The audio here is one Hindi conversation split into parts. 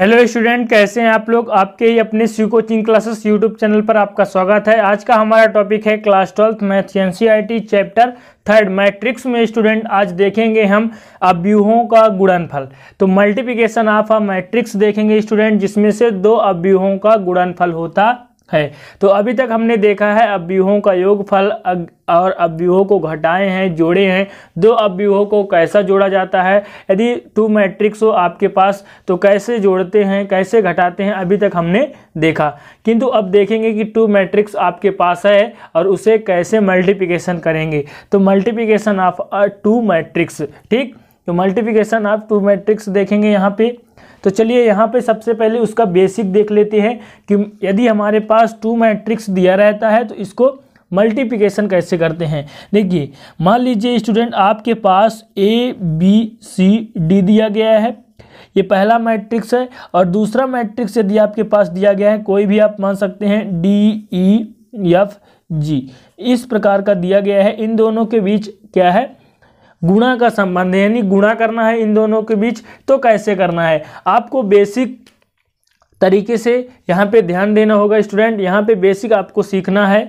हेलो स्टूडेंट कैसे हैं आप लोग आपके ही अपने C coaching classes YouTube channel पर आपका स्वागत है आज का हमारा टॉपिक है क्लास ट्वेल्थ मैथ एन चैप्टर थर्ड मैट्रिक्स में स्टूडेंट आज देखेंगे हम अव्यूहों का गुणनफल तो मल्टीप्लिकेशन ऑफ अ मैट्रिक्स देखेंगे स्टूडेंट जिसमें से दो अव्यूहों का गुणनफल होता है तो अभी तक हमने देखा है अव्यूहों का योगफल और अव्यूहों को घटाए हैं जोड़े हैं दो अव्यूहों को कैसा जोड़ा जाता है यदि टू मैट्रिक्स हो आपके पास तो कैसे जोड़ते हैं कैसे घटाते हैं अभी तक हमने देखा किंतु अब देखेंगे कि टू मैट्रिक्स आपके पास है और उसे कैसे मल्टीप्लिकेशन करेंगे तो मल्टीप्लीकेशन ऑफ टू मैट्रिक्स ठीक तो मल्टीप्लीकेशन ऑफ टू मैट्रिक्स देखेंगे यहाँ पे तो चलिए यहाँ पे सबसे पहले उसका बेसिक देख लेते हैं कि यदि हमारे पास टू मैट्रिक्स दिया रहता है तो इसको मल्टीप्लिकेशन कैसे करते हैं देखिए मान लीजिए स्टूडेंट आपके पास ए बी सी डी दिया गया है ये पहला मैट्रिक्स है और दूसरा मैट्रिक्स यदि आपके पास दिया गया है कोई भी आप मान सकते हैं डी ई एफ जी इस प्रकार का दिया गया है इन दोनों के बीच क्या है गुणा का संबंध है यानी गुणा करना है इन दोनों के बीच तो कैसे करना है आपको बेसिक तरीके से यहाँ पे ध्यान देना होगा स्टूडेंट यहाँ पे बेसिक आपको सीखना है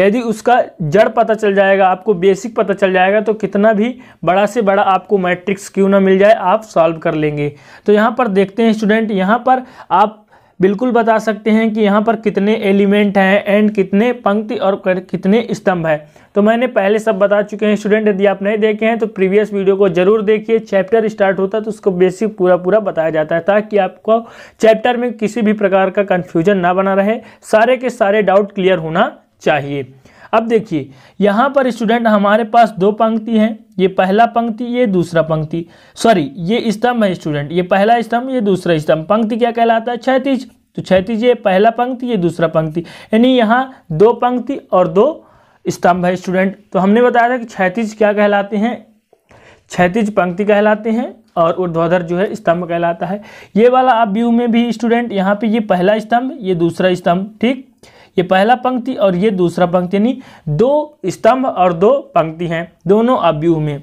यदि उसका जड़ पता चल जाएगा आपको बेसिक पता चल जाएगा तो कितना भी बड़ा से बड़ा आपको मैट्रिक्स क्यों ना मिल जाए आप सॉल्व कर लेंगे तो यहाँ पर देखते हैं स्टूडेंट यहाँ पर आप बिल्कुल बता सकते हैं कि यहाँ पर कितने एलिमेंट हैं एंड कितने पंक्ति और कितने स्तंभ हैं तो मैंने पहले सब बता चुके हैं स्टूडेंट यदि आप नहीं देखे हैं तो प्रीवियस वीडियो को जरूर देखिए चैप्टर स्टार्ट होता है तो उसको बेसिक पूरा पूरा बताया जाता है ताकि आपको चैप्टर में किसी भी प्रकार का कन्फ्यूजन ना बना रहे सारे के सारे डाउट क्लियर होना चाहिए अब देखिए यहाँ पर स्टूडेंट हमारे पास दो पंक्ति हैं ये पहला पंक्ति ये दूसरा पंक्ति सॉरी ये स्तंभ है स्टूडेंट ये पहला स्तंभ ये दूसरा स्तंभ पंक्ति क्या कहलाता है क्षैतिज तो क्षैतिज ये पहला पंक्ति ये दूसरा पंक्ति यानी यहाँ दो पंक्ति और दो स्तंभ है स्टूडेंट तो हमने बताया था कि क्षैतिज क्या कहलाते हैं क्षैतिज पंक्ति कहलाते हैं और ऊर्ध्वाधर जो है स्तंभ कहलाता है ये वाला आप व्यू में भी स्टूडेंट यहाँ पे ये पहला स्तंभ ये दूसरा स्तंभ ठीक ये पहला पंक्ति और ये दूसरा पंक्ति यानी दो स्तंभ और दो पंक्ति हैं दोनों अव्यूह में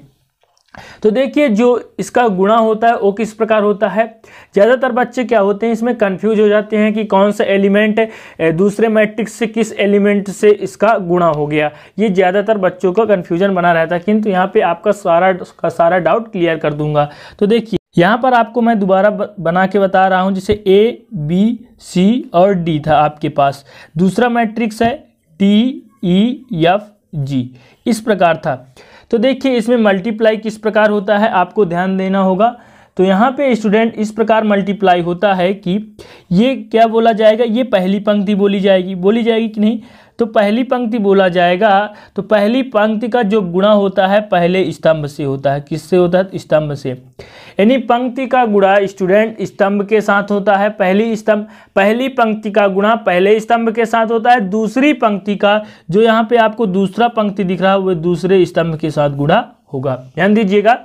तो देखिए जो इसका गुणा होता है वो किस प्रकार होता है ज़्यादातर बच्चे क्या होते हैं इसमें कंफ्यूज हो जाते हैं कि कौन सा एलिमेंट दूसरे मैट्रिक्स से किस एलिमेंट से इसका गुणा हो गया ये ज़्यादातर बच्चों का कंफ्यूजन बना रहता है किंतु यहाँ पे आपका सारा का सारा डाउट क्लियर कर दूंगा तो देखिए यहाँ पर आपको मैं दोबारा बना के बता रहा हूँ जैसे ए बी सी और डी था आपके पास दूसरा मैट्रिक्स है टी ई एफ जी इस प्रकार था तो देखिए इसमें मल्टीप्लाई किस प्रकार होता है आपको ध्यान देना होगा तो यहाँ पे स्टूडेंट इस प्रकार मल्टीप्लाई होता है कि ये क्या बोला जाएगा ये पहली पंक्ति बोली जाएगी बोली जाएगी कि नहीं तो पहली पंक्ति बोला जाएगा तो पहली पंक्ति का जो गुणा होता है पहले स्तंभ से होता है किससे होता है स्तंभ से यानी पंक्ति का गुणा स्टूडेंट स्तंभ के साथ होता है पहली स्तंभ पहली पंक्ति का गुणा पहले स्तंभ के साथ होता है दूसरी पंक्ति का जो यहाँ पे आपको दूसरा पंक्ति दिख रहा है वह दूसरे स्तंभ के साथ गुणा होगा ध्यान दीजिएगा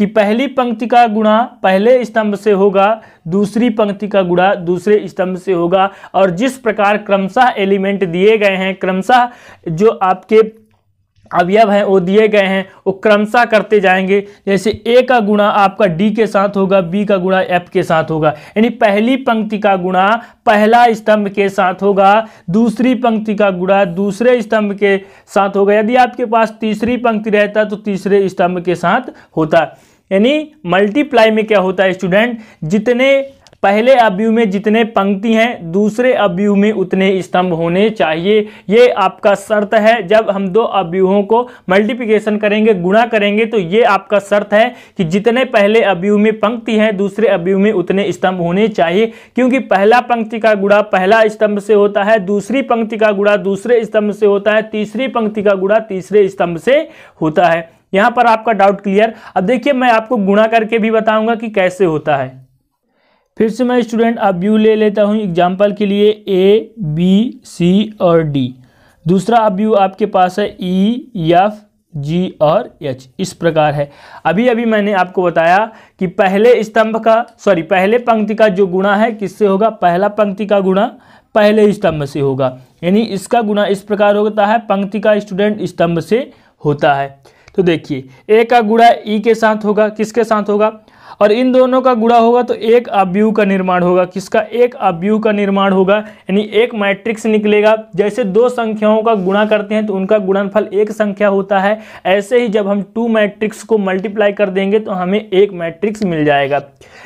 कि पहली पंक्ति का गुणा पहले स्तंभ से होगा दूसरी पंक्ति का गुणा दूसरे स्तंभ से होगा और जिस प्रकार क्रमशः एलिमेंट दिए गए हैं क्रमशः जो आपके अवयव हैं वो दिए गए हैं वो क्रमशः करते जाएंगे जैसे ए का गुणा आपका डी के साथ होगा बी का गुणा एफ के साथ होगा यानी पहली पंक्ति का गुणा पहला स्तंभ के साथ होगा दूसरी पंक्ति का गुणा दूसरे स्तंभ के साथ होगा यदि आपके पास तीसरी पंक्ति रहता तो तीसरे स्तंभ के साथ होता यानी मल्टीप्लाई में क्या होता है स्टूडेंट जितने पहले अवयव में जितने पंक्ति हैं दूसरे अवयव में उतने स्तंभ होने चाहिए ये आपका शर्त है जब हम दो अवयवों को मल्टीप्लिकेशन करेंगे गुणा करेंगे तो ये आपका शर्त है कि जितने पहले अवयव में पंक्ति हैं दूसरे अवयव में उतने स्तंभ होने चाहिए क्योंकि पहला पंक्ति का गुणा पहला स्तंभ से होता है दूसरी पंक्ति का गुणा दूसरे स्तंभ से होता है तीसरी पंक्ति का गुणा तीसरे स्तंभ से होता है यहां पर आपका डाउट क्लियर अब देखिए मैं आपको गुणा करके भी बताऊंगा कि कैसे होता है फिर से मैं स्टूडेंट अब यू ले लेता हूं एग्जाम्पल के लिए ए बी सी और डी दूसरा अब यू आपके पास है ई एफ जी और एच इस प्रकार है अभी अभी मैंने आपको बताया कि पहले स्तंभ का सॉरी पहले पंक्ति का जो गुणा है किससे होगा पहला पंक्ति का गुणा पहले स्तंभ से होगा यानी इसका गुणा इस प्रकार होता है पंक्ति का स्टूडेंट स्तंभ से होता है तो देखिए ए का गुड़ा ई के साथ होगा किसके साथ होगा और इन दोनों का गुड़ा होगा तो एक अब्यू का निर्माण होगा किसका एक अब्यू का निर्माण होगा यानी एक मैट्रिक्स निकलेगा जैसे दो संख्याओं का गुणा करते हैं तो उनका गुणनफल एक संख्या होता है ऐसे ही जब हम टू मैट्रिक्स को मल्टीप्लाई कर देंगे तो हमें एक मैट्रिक्स मिल जाएगा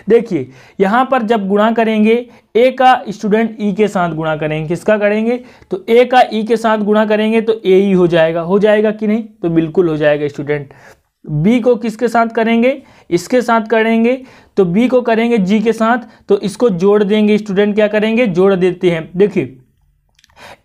देखिए यहाँ पर जब गुणा करेंगे ए का स्टूडेंट ई e के साथ गुणा करेंगे किसका करेंगे तो ए का ई e के साथ गुणा करेंगे तो ए ही हो जाएगा हो जाएगा कि नहीं तो बिल्कुल हो जाएगा स्टूडेंट बी को किसके साथ करेंगे इसके साथ करेंगे तो बी को करेंगे जी के साथ तो इसको जोड़ देंगे स्टूडेंट क्या करेंगे जोड़ देते हैं देखिए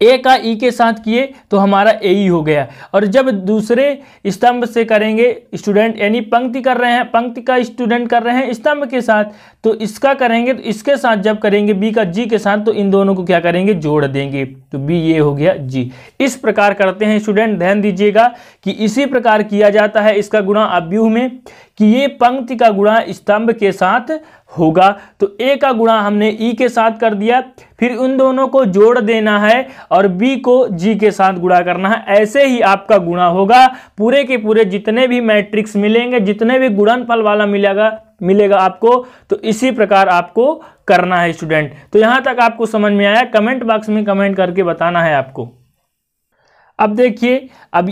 ए का ई के साथ किए तो हमारा ए ही हो गया और जब दूसरे स्तंभ से करेंगे स्टूडेंट यानी पंक्ति कर रहे हैं पंक्ति का स्टूडेंट कर रहे हैं स्तंभ के साथ तो इसका करेंगे तो इसके साथ जब करेंगे बी का जी के साथ तो इन दोनों को क्या करेंगे जोड़ देंगे तो बी ये हो गया जी इस प्रकार करते हैं स्टूडेंट ध्यान दीजिएगा कि इसी प्रकार किया जाता है इसका गुणा अव्यूह में कि ये पंक्ति का गुणा स्तंभ के साथ होगा तो ए का गुणा हमने ई e के साथ कर दिया फिर उन दोनों को जोड़ देना है और बी को जी के साथ गुणा करना है ऐसे ही आपका गुणा होगा पूरे के पूरे जितने भी मैट्रिक्स मिलेंगे जितने भी गुणनफल वाला मिलेगा मिलेगा आपको तो इसी प्रकार आपको करना है स्टूडेंट तो यहां तक आपको समझ में आया कमेंट बॉक्स में कमेंट करके बताना है आपको अब देखिए अब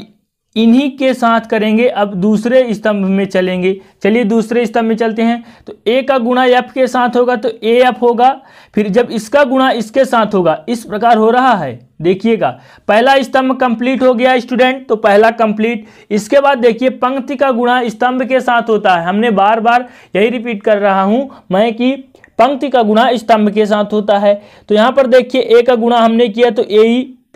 इन्हीं के साथ करेंगे अब दूसरे स्तंभ में चलेंगे चलिए दूसरे स्तंभ में चलते हैं तो ए का गुणा एफ के साथ होगा तो ए एफ होगा फिर जब इसका गुणा इसके साथ होगा इस प्रकार हो रहा है देखिएगा पहला स्तंभ कंप्लीट हो गया स्टूडेंट तो पहला कंप्लीट इसके बाद देखिए पंक्ति का गुणा स्तंभ के साथ होता है हमने बार बार यही रिपीट कर रहा हूं मैं कि पंक्ति का गुणा स्तंभ के साथ होता है तो यहां पर देखिए ए का गुणा हमने किया तो ए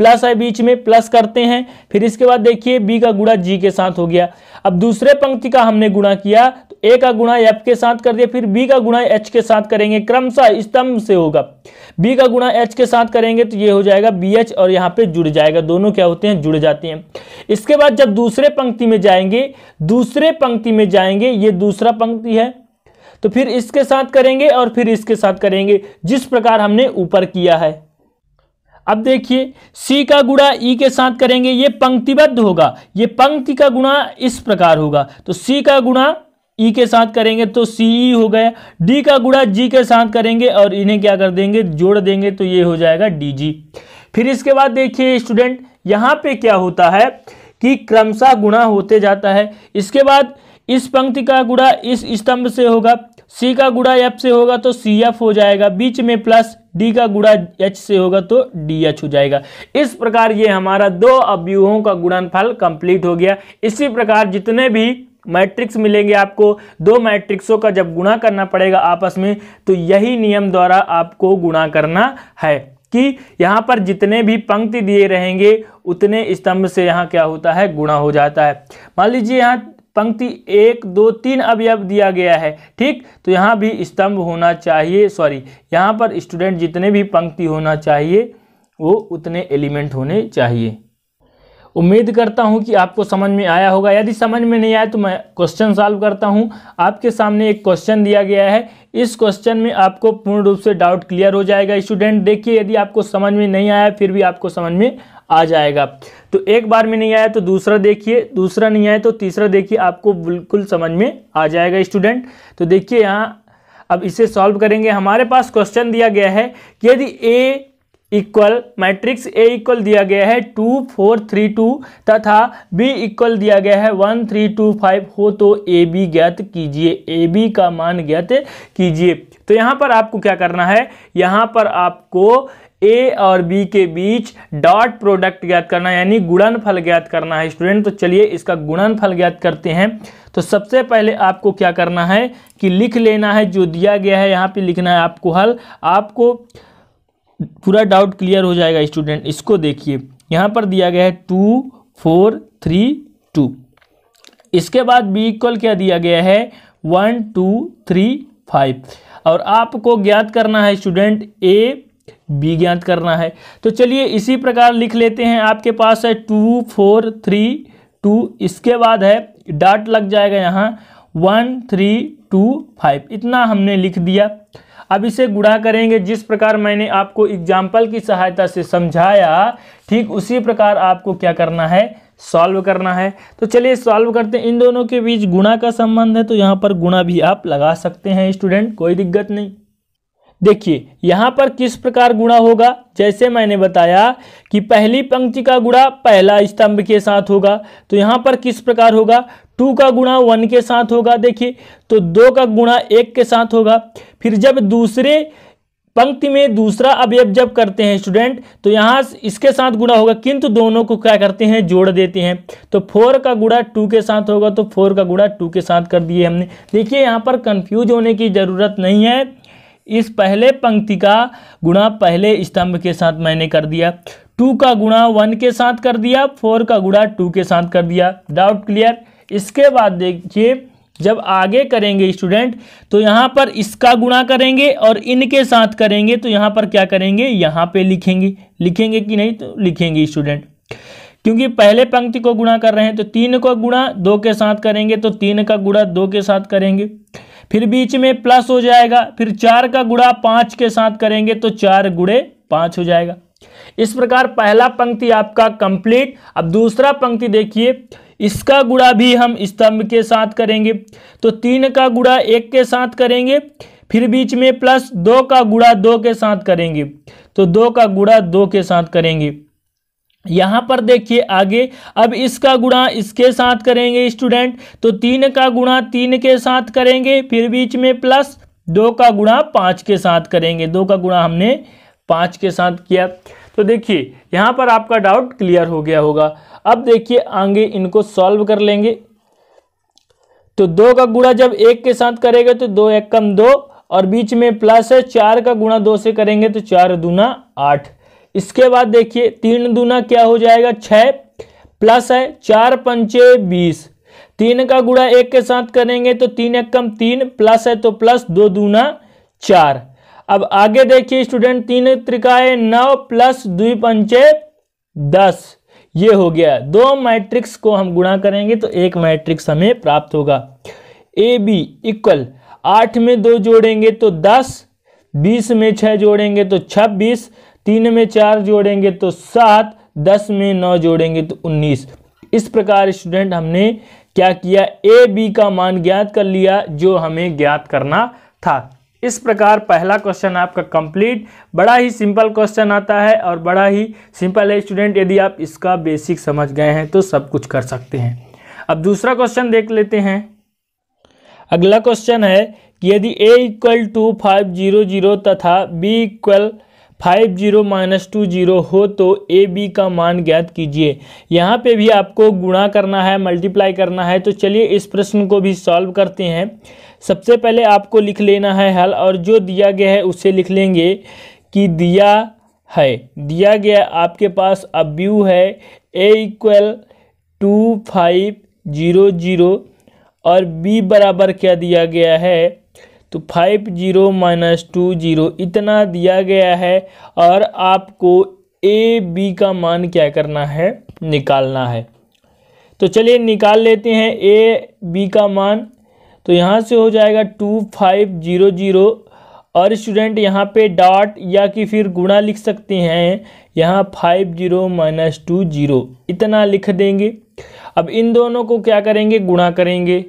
प्लस है बीच में प्लस करते हैं फिर इसके बाद देखिए बी का गुणा जी के साथ हो गया अब दूसरे पंक्ति का हमने गुणा किया तो ए का गुणा एफ के साथ कर दिया फिर बी का गुणा एच के साथ करेंगे क्रमशः स्तंभ से होगा बी का गुणा एच के साथ करेंगे तो ये हो जाएगा बी एच और यहाँ पे जुड़ जाएगा दोनों क्या होते हैं जुड़ जाते हैं इसके बाद जब दूसरे पंक्ति में जाएंगे दूसरे पंक्ति में जाएंगे ये दूसरा पंक्ति है तो फिर इसके साथ करेंगे और फिर इसके साथ करेंगे जिस प्रकार हमने ऊपर किया है अब देखिए सी का गुणा ई e के साथ करेंगे ये पंक्तिबद्ध होगा ये पंक्ति का गुणा इस प्रकार होगा तो सी का गुणा ई e के साथ करेंगे तो सी ई e हो गया डी का गुणा जी के साथ करेंगे और इन्हें क्या कर देंगे जोड़ देंगे तो ये हो जाएगा डी जी फिर इसके बाद देखिए स्टूडेंट यहां पे क्या होता है कि क्रमशः गुणा होते जाता है इसके बाद इस पंक्ति का गुड़ा इस स्तंभ से होगा सी का गुड़ा एफ से होगा तो सी एफ हो जाएगा बीच में प्लस डी का गुड़ा एच से होगा तो डी एच हो जाएगा इस प्रकार ये हमारा दो अव्यूहों का गुणनफल कंप्लीट हो गया इसी प्रकार जितने भी मैट्रिक्स मिलेंगे आपको दो मैट्रिक्सों का जब गुणा करना पड़ेगा आपस में तो यही नियम द्वारा आपको गुणा करना है कि यहाँ पर जितने भी पंक्ति दिए रहेंगे उतने स्तंभ से यहाँ क्या होता है गुणा हो जाता है मान लीजिए यहाँ पंक्ति एक दो तीन अवयव दिया गया है ठीक तो यहाँ भी स्तंभ होना चाहिए सॉरी यहाँ पर स्टूडेंट जितने भी पंक्ति होना चाहिए वो उतने एलिमेंट होने चाहिए उम्मीद करता हूँ कि आपको समझ में आया होगा यदि समझ में नहीं आया तो मैं क्वेश्चन सॉल्व करता हूँ आपके सामने एक क्वेश्चन दिया गया है इस क्वेश्चन में आपको पूर्ण रूप से डाउट क्लियर हो जाएगा स्टूडेंट देखिए यदि आपको समझ में नहीं आया फिर भी आपको समझ में आ जाएगा तो एक बार में नहीं आया तो दूसरा देखिए दूसरा नहीं आया तो तीसरा देखिए आपको बिल्कुल समझ में आ जाएगा स्टूडेंट तो देखिए यहाँ अब इसे सॉल्व करेंगे हमारे पास क्वेश्चन दिया गया है कि यदि A equal matrix A equal दिया गया है टू फोर थ्री टू तथा बी इक्वल दिया गया है वन थ्री टू फाइव हो तो ए बी ज्ञात कीजिए ए बी का मान ज्ञात कीजिए तो यहाँ पर आपको क्या करना है यहाँ पर आपको ए और बी के बीच डॉट प्रोडक्ट ज्ञात करना यानी गुणनफल ज्ञात करना है स्टूडेंट तो चलिए इसका गुणनफल ज्ञात करते हैं तो सबसे पहले आपको क्या करना है कि लिख लेना है जो दिया गया है यहाँ पे लिखना है आपको हल आपको पूरा डाउट क्लियर हो जाएगा स्टूडेंट इसको देखिए यहाँ पर दिया गया है टू फोर थ्री टू इसके बाद बी इक्वल क्या दिया गया है वन टू थ्री फाइव और आपको ज्ञात करना है स्टूडेंट ए बी ज्ञात करना है तो चलिए इसी प्रकार लिख लेते हैं आपके पास है टू फोर थ्री टू इसके बाद है डाट लग जाएगा यहाँ वन थ्री टू फाइव इतना हमने लिख दिया अब इसे गुणा करेंगे जिस प्रकार मैंने आपको एग्जाम्पल की सहायता से समझाया ठीक उसी प्रकार आपको क्या करना है सॉल्व करना है तो चलिए सॉल्व करते हैं इन दोनों के बीच गुणा का संबंध है तो यहाँ पर गुणा भी आप लगा सकते हैं स्टूडेंट कोई दिक्कत नहीं देखिए यहाँ पर किस प्रकार गुणा होगा जैसे मैंने बताया कि पहली पंक्ति का गुणा पहला स्तंभ के साथ होगा तो यहाँ पर किस प्रकार होगा टू का गुणा वन के साथ होगा देखिए तो दो का गुणा एक के साथ होगा फिर जब दूसरे पंक्ति में दूसरा अवयव जब करते हैं स्टूडेंट तो यहाँ इसके साथ गुणा होगा किंतु दोनों को क्या करते हैं जोड़ देते हैं तो फोर का गुणा टू के साथ होगा तो फोर का गुणा टू के साथ कर दिए हमने देखिए यहाँ पर कंफ्यूज होने की ज़रूरत नहीं है इस पहले पंक्ति का गुणा पहले स्तंभ के साथ मैंने कर दिया टू का गुणा वन के साथ कर दिया फोर का गुणा टू के साथ कर दिया डाउट क्लियर इसके बाद देखिए जब आगे करेंगे स्टूडेंट तो यहाँ पर इसका गुणा करेंगे और इनके साथ करेंगे तो यहाँ पर क्या करेंगे यहाँ पे लिखेंगे लिखेंगे कि नहीं तो लिखेंगे स्टूडेंट क्योंकि पहले पंक्ति को गुणा कर रहे हैं तो तीन को गुणा दो के साथ करेंगे तो तीन का गुणा दो के साथ करेंगे फिर बीच में प्लस हो जाएगा फिर चार का गुड़ा पाँच के साथ करेंगे तो चार गुड़े पाँच हो जाएगा इस प्रकार पहला पंक्ति आपका कंप्लीट अब दूसरा पंक्ति देखिए इसका गुड़ा भी हम स्तंभ के साथ करेंगे तो तीन का गुड़ा एक के साथ करेंगे फिर बीच में प्लस दो का गुड़ा दो के साथ करेंगे तो दो का गुड़ा दो के साथ करेंगे यहाँ पर देखिए आगे अब इसका गुणा इसके साथ करेंगे स्टूडेंट तो तीन का गुणा तीन के साथ करेंगे फिर बीच में प्लस दो का गुणा पाँच के साथ करेंगे दो का गुणा हमने पाँच के साथ किया तो देखिए यहाँ पर आपका डाउट क्लियर हो गया होगा अब देखिए आगे इनको सॉल्व कर लेंगे तो दो का गुणा जब एक के साथ करेगा तो दो एक कम दो और बीच में प्लस है चार का गुणा दो से करेंगे तो चार दूना आठ इसके बाद देखिए तीन दूना क्या हो जाएगा छः प्लस है चार पंचे बीस तीन का गुणा एक के साथ करेंगे तो तीन एक कम तीन प्लस है तो प्लस दो दूना चार अब आगे देखिए स्टूडेंट तीन त्रिकाए नौ प्लस दुई पंचे दस ये हो गया दो मैट्रिक्स को हम गुणा करेंगे तो एक मैट्रिक्स हमें प्राप्त होगा ए बी इक्वल आठ में दो जोड़ेंगे तो दस बीस में छह जोड़ेंगे तो छब्बीस तीन में चार जोड़ेंगे तो सात दस में नौ जोड़ेंगे तो उन्नीस इस प्रकार स्टूडेंट हमने क्या किया ए बी का मान ज्ञात कर लिया जो हमें ज्ञात करना था इस प्रकार पहला क्वेश्चन आपका कंप्लीट बड़ा ही सिंपल क्वेश्चन आता है और बड़ा ही सिंपल है स्टूडेंट यदि आप इसका बेसिक समझ गए हैं तो सब कुछ कर सकते हैं अब दूसरा क्वेश्चन देख लेते हैं अगला क्वेश्चन है कि यदि A equal two five zero zero तथा B equal five zero minus two zero हो तो ए बी का मान ज्ञात कीजिए यहाँ पे भी आपको गुणा करना है मल्टीप्लाई करना है तो चलिए इस प्रश्न को भी सॉल्व करते हैं सबसे पहले आपको लिख लेना है हल और जो दिया गया है उसे लिख लेंगे कि दिया है दिया गया आपके पास अब व्यू है A equal two five zero zero और बी बराबर क्या दिया गया है तो five zero minus two zero इतना दिया गया है और आपको ए बी का मान क्या करना है निकालना है तो चलिए निकाल लेते हैं ए बी का मान तो यहाँ से हो जाएगा टू फाइव जीरो जीरो और स्टूडेंट यहाँ पे डॉट या कि फिर गुणा लिख सकते हैं यहाँ five zero minus two zero इतना लिख देंगे अब इन दोनों को क्या करेंगे गुणा करेंगे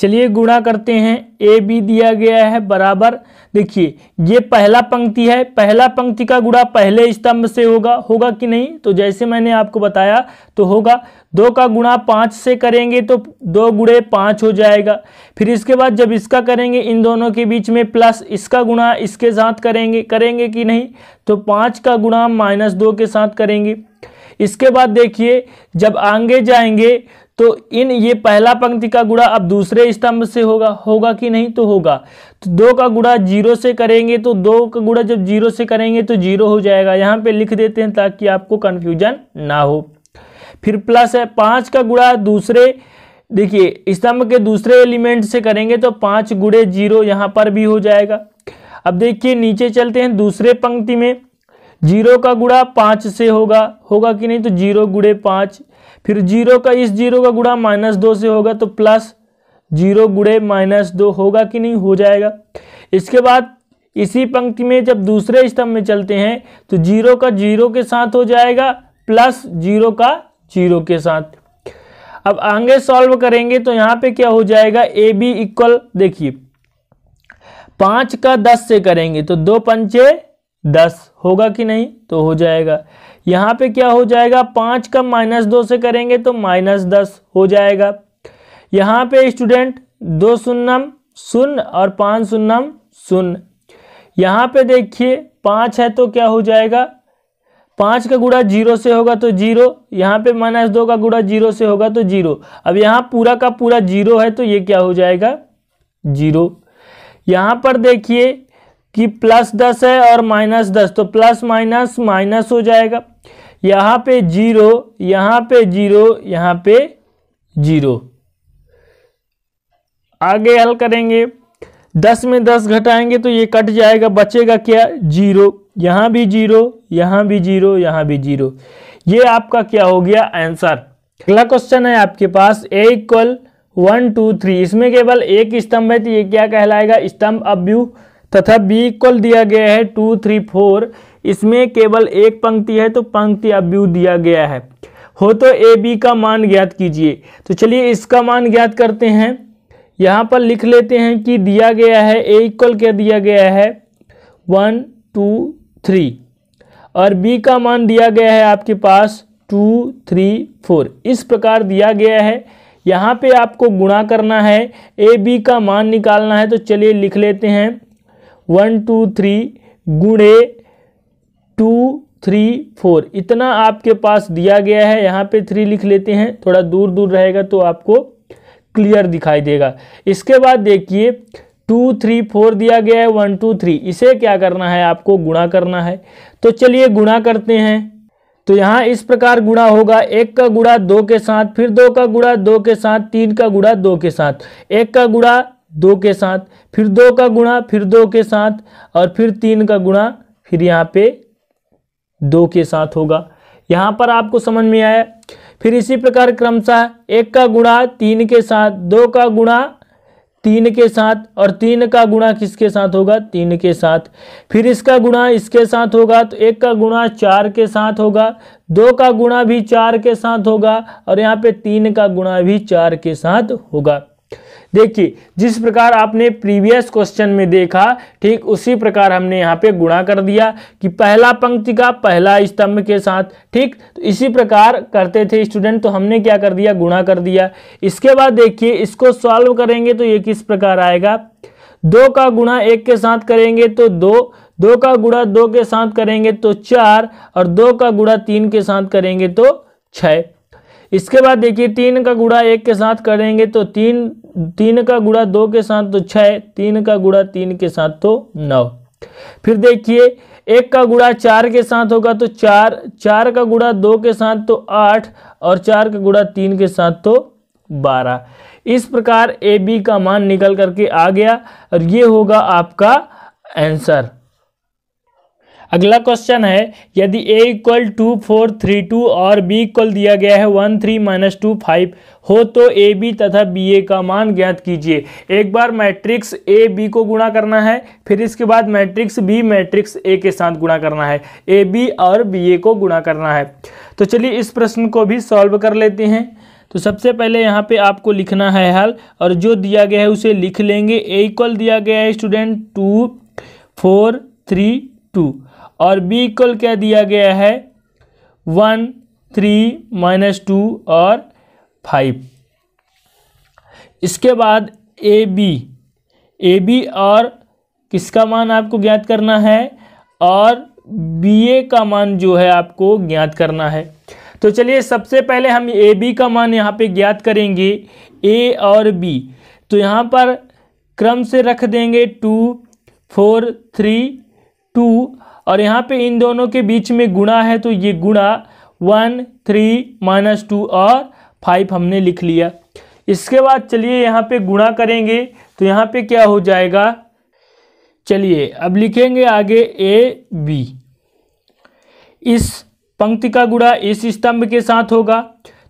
चलिए गुणा करते हैं ए बी दिया गया है बराबर देखिए ये पहला पंक्ति है पहला पंक्ति का गुणा पहले स्तंभ से होगा होगा कि नहीं तो जैसे मैंने आपको बताया तो होगा दो का गुणा पाँच से करेंगे तो दो गुड़े पाँच हो जाएगा फिर इसके बाद जब इसका करेंगे इन दोनों के बीच में प्लस इसका गुणा इसके साथ करेंगे करेंगे कि नहीं तो पाँच का गुणा माइनस दो के साथ करेंगे इसके बाद देखिए जब आगे जाएंगे तो इन ये पहला पंक्ति का गुड़ा अब दूसरे स्तंभ से होगा होगा कि नहीं तो होगा तो दो का गुड़ा जीरो से करेंगे तो दो का गुड़ा जब जीरो से करेंगे तो जीरो हो जाएगा यहाँ पे लिख देते हैं ताकि आपको कन्फ्यूजन ना हो फिर प्लस है पाँच का गुड़ा दूसरे देखिए स्तंभ के दूसरे एलिमेंट से करेंगे तो पाँच गुड़े जीरो यहाँ पर भी हो जाएगा अब देखिए नीचे चलते हैं दूसरे पंक्ति में जीरो का गुड़ा पाँच से होगा होगा कि नहीं तो जीरो गुड़े पाँच फिर जीरो का इस जीरो का गुड़ा माइनस दो से होगा तो प्लस जीरो गुड़े माइनस दो होगा कि नहीं हो जाएगा इसके बाद इसी पंक्ति में जब दूसरे स्तंभ में चलते हैं तो जीरो का जीरो के साथ हो जाएगा प्लस जीरो का जीरो के साथ अब आगे सॉल्व करेंगे तो यहां पे क्या हो जाएगा ए बी इक्वल देखिए पांच का दस से करेंगे तो दो पंचे दस होगा कि नहीं तो हो जाएगा यहाँ पे क्या हो जाएगा पाँच का माइनस दो से करेंगे तो माइनस दस हो जाएगा यहाँ पे स्टूडेंट दो शून्यम शून्य और पाँच शून्यम शून्य यहाँ पे देखिए पाँच है तो क्या हो जाएगा पाँच का गुड़ा जीरो से होगा तो जीरो यहाँ पे माइनस दो का गुड़ा जीरो से होगा तो जीरो अब यहाँ पूरा का पूरा जीरो है तो ये क्या हो जाएगा जीरो यहाँ पर देखिए कि प्लस दस है और माइनस दस तो प्लस माइनस माइनस हो जाएगा यहाँ पे जीरो यहाँ पे जीरो यहाँ पे जीरो आगे हल करेंगे दस में दस घटाएंगे तो ये कट जाएगा बचेगा क्या जीरो यहाँ भी जीरो यहाँ भी जीरो यहाँ भी जीरो ये आपका क्या हो गया आंसर अगला क्वेश्चन है आपके पास A equal one two three इसमें केवल एक स्तंभ है तो ये क्या कहलाएगा स्तंभ अभ्यू तथा बी इक्वल दिया गया है टू थ्री फोर इसमें केवल एक पंक्ति है तो पंक्ति यू दिया गया है हो तो ए बी का मान ज्ञात कीजिए तो चलिए इसका मान ज्ञात करते हैं यहाँ पर लिख लेते हैं कि दिया गया है ए इक्वल क्या दिया गया है वन टू थ्री और बी का मान दिया गया है आपके पास टू थ्री फोर इस प्रकार दिया गया है यहाँ पे आपको गुणा करना है ए बी का मान निकालना है तो चलिए लिख लेते हैं वन टू थ्री गुणे टू थ्री फोर इतना आपके पास दिया गया है यहाँ पे थ्री लिख लेते हैं थोड़ा दूर दूर रहेगा तो आपको क्लियर दिखाई देगा इसके बाद देखिए टू थ्री फोर दिया गया है वन टू थ्री इसे क्या करना है आपको गुणा करना है तो चलिए गुणा करते हैं तो यहाँ इस प्रकार गुणा होगा एक का गुणा दो के साथ फिर दो का गुणा दो के साथ तीन का गुणा दो के साथ एक का गुणा दो के साथ फिर दो का गुणा फिर दो के साथ और फिर तीन का गुणा फिर यहाँ पे दो के साथ होगा यहाँ पर आपको समझ में आया फिर इसी प्रकार क्रमशः एक का गुणा तीन के साथ दो का गुणा तीन के साथ और तीन का गुणा किसके साथ होगा तीन के साथ फिर इसका गुणा इसके साथ होगा तो एक का गुणा चार के साथ होगा दो का गुणा भी चार के साथ होगा और यहाँ पे तीन का गुणा भी चार के साथ होगा देखिए जिस प्रकार आपने प्रीवियस क्वेश्चन में देखा ठीक उसी प्रकार हमने यहाँ पे गुणा कर दिया कि पहला पंक्ति का पहला स्तंभ के साथ ठीक तो इसी प्रकार करते थे स्टूडेंट तो हमने क्या कर दिया गुणा कर दिया इसके बाद देखिए इसको सॉल्व करेंगे तो ये किस प्रकार आएगा दो का गुणा एक के साथ करेंगे तो दो दो का गुणा दो के साथ करेंगे तो चार और दो का गुणा तीन के साथ करेंगे तो छः इसके बाद देखिए तीन का गुड़ा एक के साथ करेंगे तो तीन तीन का गुड़ा दो के साथ तो छः तीन का गुड़ा तीन के साथ तो नौ फिर देखिए एक का गुड़ा चार के साथ होगा तो चार चार का गुड़ा दो के साथ तो आठ और चार का गुड़ा तीन के साथ तो बारह इस प्रकार ए बी का मान निकल करके आ गया और ये होगा आपका आंसर अगला क्वेश्चन है यदि A equal two four three two और बी इक्वल दिया गया है one three minus two five हो तो ए बी तथा बी ए का मान ज्ञात कीजिए एक बार मैट्रिक्स ए बी को गुणा करना है फिर इसके बाद मैट्रिक्स बी मैट्रिक्स ए के साथ गुणा करना है ए बी और बी ए को गुणा करना है तो चलिए इस प्रश्न को भी सॉल्व कर लेते हैं तो सबसे पहले यहाँ पे आपको लिखना है हल और जो दिया गया है उसे लिख लेंगे ए इक्वल दिया गया है student two four three two और बी इक्वल क्या दिया गया है वन थ्री माइनस टू और फाइव इसके बाद ए बी ए बी और किसका मान आपको ज्ञात करना है और बी ए का मान जो है आपको ज्ञात करना है तो चलिए सबसे पहले हम ए बी का मान यहाँ पे ज्ञात करेंगे ए और बी तो यहाँ पर क्रम से रख देंगे टू फोर थ्री टू और यहाँ पे इन दोनों के बीच में गुणा है तो ये गुणा वन थ्री माइनस टू और फाइव हमने लिख लिया इसके बाद चलिए यहाँ पे गुणा करेंगे तो यहाँ पे क्या हो जाएगा चलिए अब लिखेंगे आगे ए बी इस पंक्ति का गुणा इस स्तंभ के साथ होगा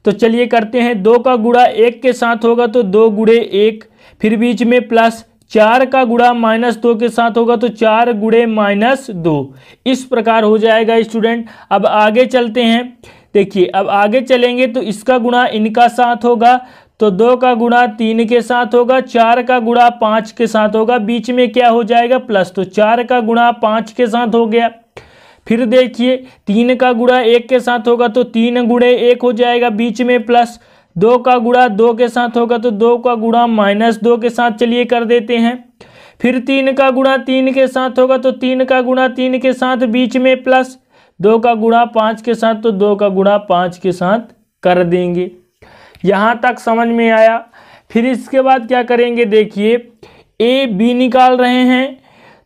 तो चलिए करते हैं दो का गुणा एक के साथ होगा तो दो गुड़े एक फिर बीच में प्लस चार का गुड़ा माइनस दो के साथ होगा तो चार गुड़े माइनस दो इस प्रकार हो जाएगा स्टूडेंट अब आगे चलते हैं देखिए अब आगे चलेंगे तो इसका गुणा इनका साथ होगा तो दो का गुणा तीन के साथ होगा चार का गुणा पाँच के साथ होगा बीच में क्या हो जाएगा प्लस तो चार का गुणा पाँच के साथ हो गया फिर देखिए तीन का गुणा एक के साथ होगा तो तीन गुणे एक हो जाएगा बीच में प्लस दो का गुड़ा दो के साथ होगा तो दो का गुड़ा माइनस दो के साथ चलिए कर देते हैं फिर तीन का गुणा तीन के साथ होगा तो तीन का गुणा तीन के साथ बीच में प्लस दो का गुड़ा पाँच के साथ तो दो का गुणा पाँच के साथ कर देंगे यहाँ तक समझ में आया फिर इसके बाद क्या करेंगे देखिए ए बी निकाल रहे हैं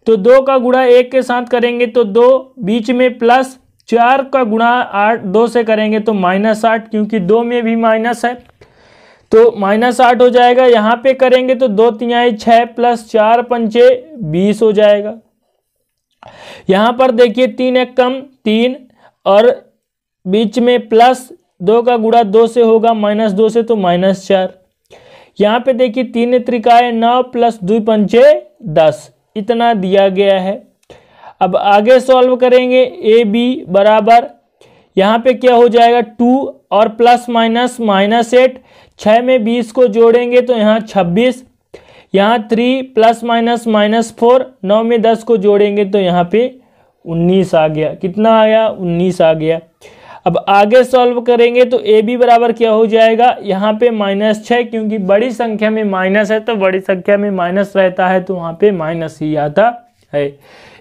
तो दो का गुड़ा एक के साथ करेंगे तो दो बीच में प्लस चार का गुणा आठ दो से करेंगे तो माइनस आठ क्योंकि दो में भी माइनस है तो माइनस आठ हो जाएगा यहाँ पे करेंगे तो दो तिहाई छ प्लस चार पंचे बीस हो जाएगा यहाँ पर देखिए तीन एक कम तीन और बीच में प्लस दो का गुणा दो से होगा माइनस दो से तो माइनस चार यहाँ पे देखिए तीन त्रिकाय नौ प्लस दो पंचे दस इतना दिया गया है अब आगे सॉल्व करेंगे ए बी बराबर यहाँ पे क्या हो जाएगा टू और प्लस माइनस माइनस एट छः में बीस को जोड़ेंगे तो यहाँ छब्बीस यहाँ three plus minus minus four नौ में दस को जोड़ेंगे तो यहाँ पे उन्नीस आ गया कितना आया उन्नीस आ गया अब आगे सॉल्व करेंगे तो ए बी बराबर क्या हो जाएगा यहाँ पे माइनस छः क्योंकि बड़ी संख्या में माइनस है तो बड़ी संख्या में माइनस रहता है तो वहाँ पे माइनस ही आता है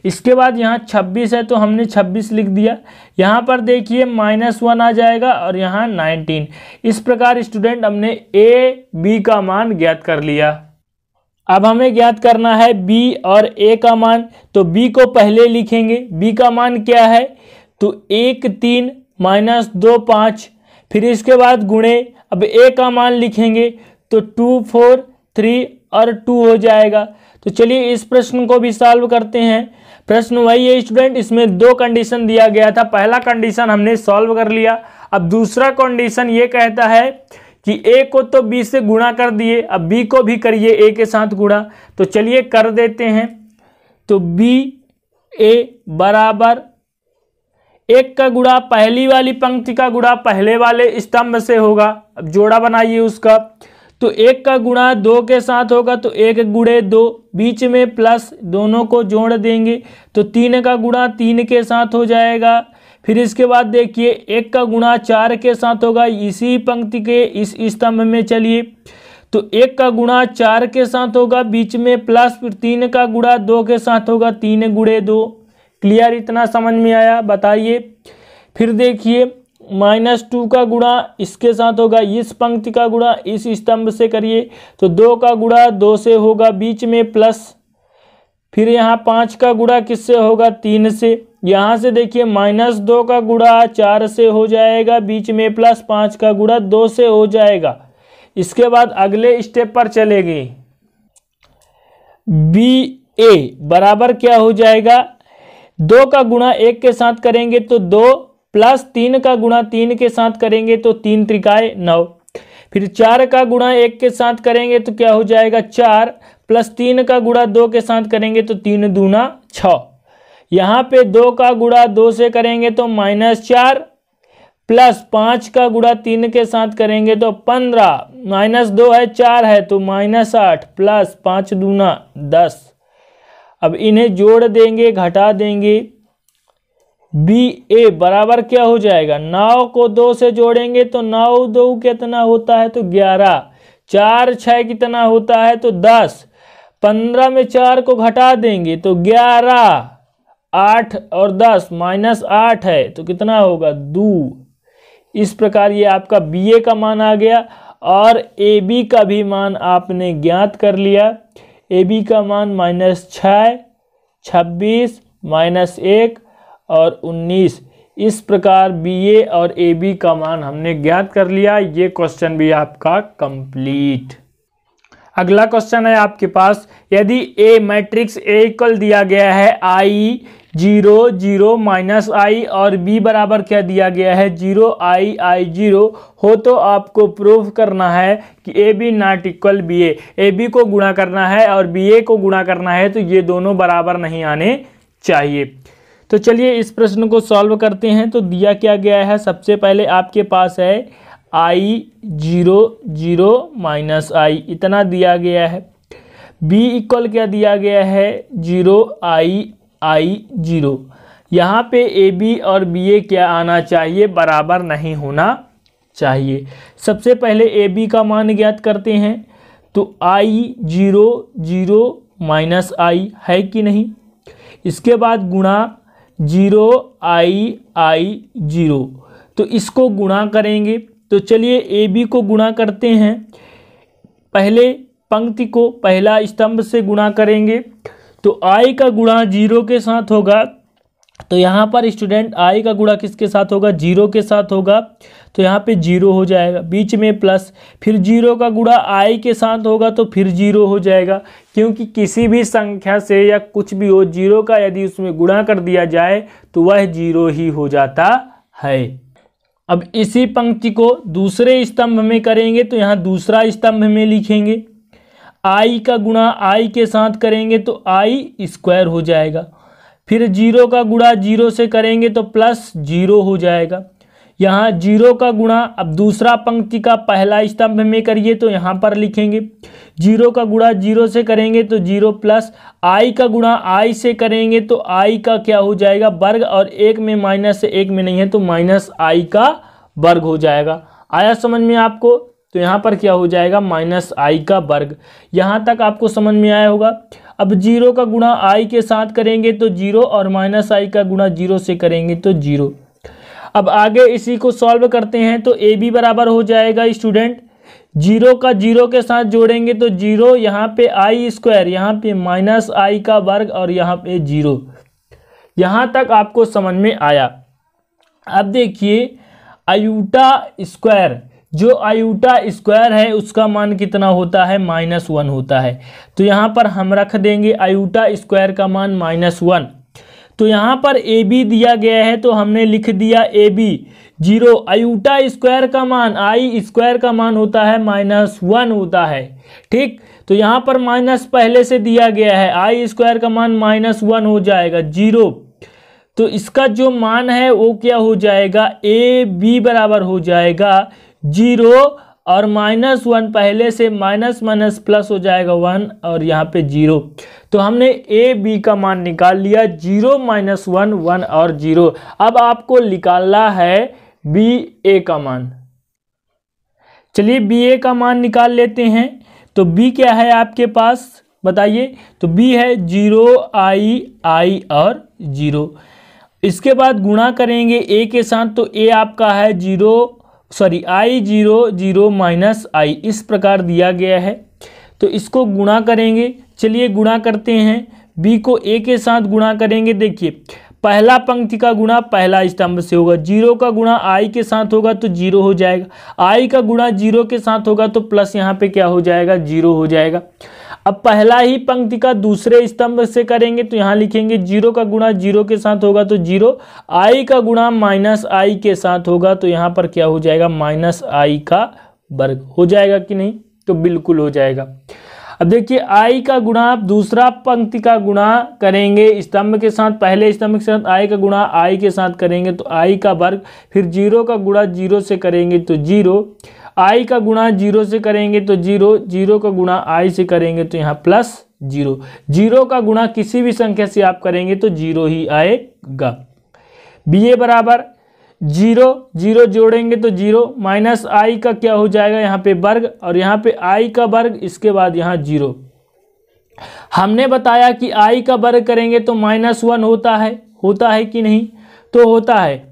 इसके बाद यहाँ छब्बीस है तो हमने छब्बीस लिख दिया यहाँ पर देखिए माइनस वन आ जाएगा और यहाँ नाइनटीन इस प्रकार स्टूडेंट हमने ए बी का मान ज्ञात कर लिया अब हमें ज्ञात करना है बी और ए का मान तो बी को पहले लिखेंगे बी का मान क्या है तो एक तीन माइनस दो पाँच फिर इसके बाद गुणे अब ए का मान लिखेंगे तो टू फोर थ्री और टू हो जाएगा तो चलिए इस प्रश्न को भी सॉल्व करते हैं प्रश्न वही है स्टूडेंट इसमें दो कंडीशन दिया गया था पहला कंडीशन हमने सॉल्व कर लिया अब दूसरा कंडीशन ये कहता है कि ए को तो बी से गुणा कर दिए अब बी को भी करिए ए के साथ गुणा तो चलिए कर देते हैं तो बी ए बराबर एक का गुणा पहली वाली पंक्ति का गुणा पहले वाले स्तंभ से होगा अब जोड़ा बनाइए उसका तो एक का गुणा दो के साथ होगा तो एक गुड़े दो बीच में प्लस दोनों को जोड़ देंगे तो तीन का गुणा तीन के साथ हो जाएगा फिर इसके बाद देखिए एक का गुणा चार के साथ होगा इसी पंक्ति के इस स्तंभ में चलिए तो एक का गुणा चार के साथ होगा बीच में प्लस फिर तीन का गुणा दो के साथ होगा तीन गुड़े दो क्लियर इतना समझ में आया बताइए फिर देखिए माइनस टू का गुणा इसके साथ होगा इस पंक्ति का गुणा इस स्तंभ से करिए तो दो का गुणा दो से होगा बीच में प्लस फिर यहाँ पाँच का गुणा किससे होगा तीन से यहाँ से देखिए माइनस दो का गुणा चार से हो जाएगा बीच में प्लस पाँच का गुणा दो से हो जाएगा इसके बाद अगले स्टेप पर चले गए बी ए बराबर क्या हो जाएगा दो का गुणा एक के साथ करेंगे तो दो प्लस तीन का गुणा तीन के साथ करेंगे तो तीन त्रिकाय नौ फिर चार का गुणा एक के साथ करेंगे तो क्या हो जाएगा चार प्लस तीन का गुणा दो के साथ करेंगे तो तीन दूना छ यहाँ पे दो का गुणा दो से करेंगे तो माइनस चार प्लस पाँच का गुणा तीन के साथ करेंगे तो पंद्रह माइनस दो है चार है तो माइनस आठ प्लस पाँच दूना दस अब इन्हें जोड़ देंगे घटा देंगे बी ए बराबर क्या हो जाएगा नौ को दो से जोड़ेंगे तो नौ दो कितना होता है तो ग्यारह चार छः कितना होता है तो दस पंद्रह में चार को घटा देंगे तो ग्यारह आठ और दस माइनस आठ है तो कितना होगा दो इस प्रकार ये आपका बी ए का मान आ गया और ए बी का भी मान आपने ज्ञात कर लिया ए बी का मान माइनस छः छब्बीस माइनस एक और 19 इस प्रकार बी ए और ए बी का मान हमने ज्ञात कर लिया ये क्वेश्चन भी आपका कंप्लीट अगला क्वेश्चन है आपके पास यदि ए मैट्रिक्स ए इक्वल दिया गया है i zero zero minus i और बी बराबर क्या दिया गया है जीरो आई आई जीरो हो तो आपको प्रूव करना है कि A B not equal B A A B को गुणा करना है और बी ए को गुणा करना है तो ये दोनों बराबर नहीं आने चाहिए तो चलिए इस प्रश्न को सॉल्व करते हैं तो दिया क्या गया है सबसे पहले आपके पास है i zero zero minus i इतना दिया गया है बी इक्वल क्या दिया गया है जीरो आई आई जीरो यहाँ पे ए बी और बी ए क्या आना चाहिए बराबर नहीं होना चाहिए सबसे पहले ए बी का मान ज्ञात करते हैं तो i zero zero minus i है कि नहीं इसके बाद गुणा जीरो आई आई जीरो तो इसको गुणा करेंगे तो चलिए ए बी को गुणा करते हैं पहले पंक्ति को पहला स्तंभ से गुणा करेंगे तो आई का गुणा जीरो के साथ होगा तो यहाँ पर स्टूडेंट आई का गुणा किसके साथ होगा जीरो के साथ होगा तो यहाँ पे जीरो हो जाएगा बीच में प्लस फिर जीरो का गुणा आई के साथ होगा तो फिर जीरो हो जाएगा क्योंकि किसी भी संख्या से या कुछ भी हो जीरो का यदि उसमें गुणा कर दिया जाए तो वह जीरो ही हो जाता है अब इसी पंक्ति को दूसरे स्तंभ में करेंगे तो यहाँ दूसरा स्तंभ में लिखेंगे आई का गुणा आई के साथ करेंगे तो आई स्क्वायर हो जाएगा फिर जीरो का गुणा जीरो से करेंगे तो प्लस जीरो हो जाएगा यहाँ जीरो का गुणा अब दूसरा पंक्ति का पहला स्तंभ में करिए तो यहाँ पर लिखेंगे जीरो का गुणा जीरो से करेंगे तो जीरो प्लस आई का गुणा आई से करेंगे तो आई का क्या हो जाएगा वर्ग और एक में माइनस एक में नहीं है तो माइनस आई का वर्ग हो जाएगा आया समझ में आपको तो यहाँ पर क्या हो जाएगा माइनस आई का वर्ग यहाँ तक आपको समझ में आया होगा अब जीरो का गुणा आई के साथ करेंगे तो जीरो और माइनस आई का गुणा जीरो से करेंगे तो जीरो अब आगे इसी को सॉल्व करते हैं तो ए बी बराबर हो जाएगा स्टूडेंट जीरो का जीरो के साथ जोड़ेंगे तो जीरो यहाँ पे आई स्क्वायर यहाँ पे माइनस आई का वर्ग और यहाँ पे जीरो यहाँ तक आपको समझ में आया अब देखिए अयूटा स्क्वायर जो आयूटा स्क्वायर है उसका मान कितना होता है माइनस वन होता है तो यहाँ पर हम रख देंगे आयूटा स्क्वायर का मान माइनस वन तो यहाँ पर ए बी दिया गया है तो हमने लिख दिया A B zero iota square का मान आई स्क्वायर का मान होता है माइनस वन होता है ठीक तो यहाँ पर माइनस पहले से दिया गया है आई स्क्वायर का मान माइनस वन हो जाएगा जीरो तो इसका जो मान है वो क्या हो जाएगा ए बी बराबर हो जाएगा जीरो और माइनस वन पहले से माइनस माइनस प्लस हो जाएगा वन और यहाँ पे जीरो तो हमने ए बी का मान निकाल लिया जीरो माइनस वन वन और जीरो अब आपको निकालना है बी ए का मान चलिए बी ए का मान निकाल लेते हैं तो बी क्या है आपके पास बताइए तो बी है जीरो आई आई और जीरो इसके बाद गुणा करेंगे ए के साथ तो ए आपका है zero sorry i zero zero minus i इस प्रकार दिया गया है तो इसको गुणा करेंगे चलिए गुणा करते हैं बी को ए के साथ गुणा करेंगे देखिए पहला पंक्ति का गुणा पहला स्तंभ से होगा जीरो का गुणा आई के साथ होगा तो जीरो हो जाएगा आई का गुणा जीरो के साथ होगा तो प्लस यहाँ पे क्या हो जाएगा जीरो हो जाएगा अब पहला ही पंक्ति का दूसरे स्तंभ से करेंगे तो यहाँ लिखेंगे जीरो का गुणा जीरो के साथ होगा तो जीरो आई का गुणा माइनस आई के साथ होगा तो यहाँ पर क्या हो जाएगा माइनस आई का वर्ग हो जाएगा कि नहीं तो बिल्कुल हो जाएगा अब देखिए आई का गुणा आप दूसरा पंक्ति का गुणा करेंगे स्तंभ के साथ पहले स्तंभ के साथ आई का गुणा आई के साथ करेंगे तो आई का वर्ग फिर जीरो का गुणा जीरो से करेंगे तो जीरो आई का गुणा जीरो से करेंगे तो जीरो जीरो का गुणा आई से करेंगे तो यहाँ प्लस जीरो जीरो का गुणा किसी भी संख्या से आप करेंगे तो जीरो ही आएगा बी ए बराबर जीरो जीरो जोड़ेंगे तो जीरो माइनस आई का क्या हो जाएगा यहाँ पे वर्ग और यहाँ पे आई का वर्ग इसके बाद यहाँ जीरो हमने बताया कि आई का वर्ग करेंगे तो माइनस वन होता है होता है कि नहीं तो होता है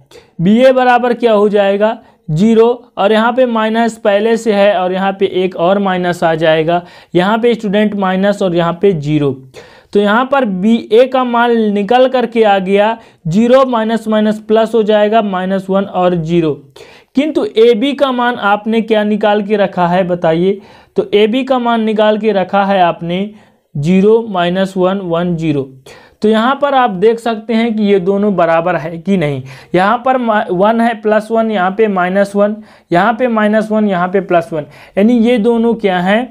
बी ए बराबर क्या हो जाएगा जीरो और यहाँ पे माइनस पहले से है और यहाँ पे एक और माइनस आ जाएगा यहाँ पे स्टूडेंट माइनस और यहाँ पे जीरो तो यहाँ पर बी ए का मान निकल करके आ गया जीरो माइनस माइनस प्लस हो जाएगा माइनस वन और जीरो किंतु ए बी का मान आपने क्या निकाल के रखा है बताइए तो ए बी का मान निकाल के रखा है आपने zero minus one one zero तो यहाँ पर आप देख सकते हैं कि ये दोनों बराबर है कि नहीं यहाँ पर वन है प्लस वन यहाँ पे माइनस वन यहाँ पे माइनस वन यहाँ पे प्लस वन यानी ये दोनों क्या हैं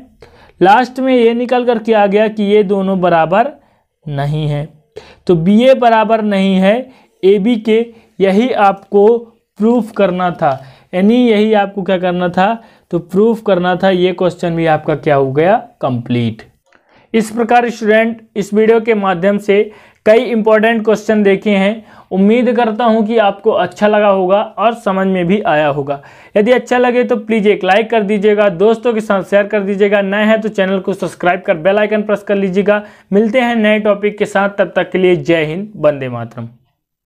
लास्ट में ये निकल कर के आ गया कि ये दोनों बराबर नहीं है तो बी ए बराबर नहीं है ए बी के यही आपको प्रूफ करना था यानी यही आपको क्या करना था तो प्रूफ करना था ये क्वेश्चन भी आपका क्या हो गया कंप्लीट इस प्रकार स्टूडेंट इस वीडियो के माध्यम से कई इंपॉर्टेंट क्वेश्चन देखे हैं उम्मीद करता हूं कि आपको अच्छा लगा होगा और समझ में भी आया होगा यदि अच्छा लगे तो प्लीज़ एक लाइक कर दीजिएगा दोस्तों के साथ शेयर कर दीजिएगा नए हैं तो चैनल को सब्सक्राइब कर बेल आइकन प्रेस कर लीजिएगा मिलते हैं नए टॉपिक के साथ तब तक के लिए जय हिंद वंदे मातरम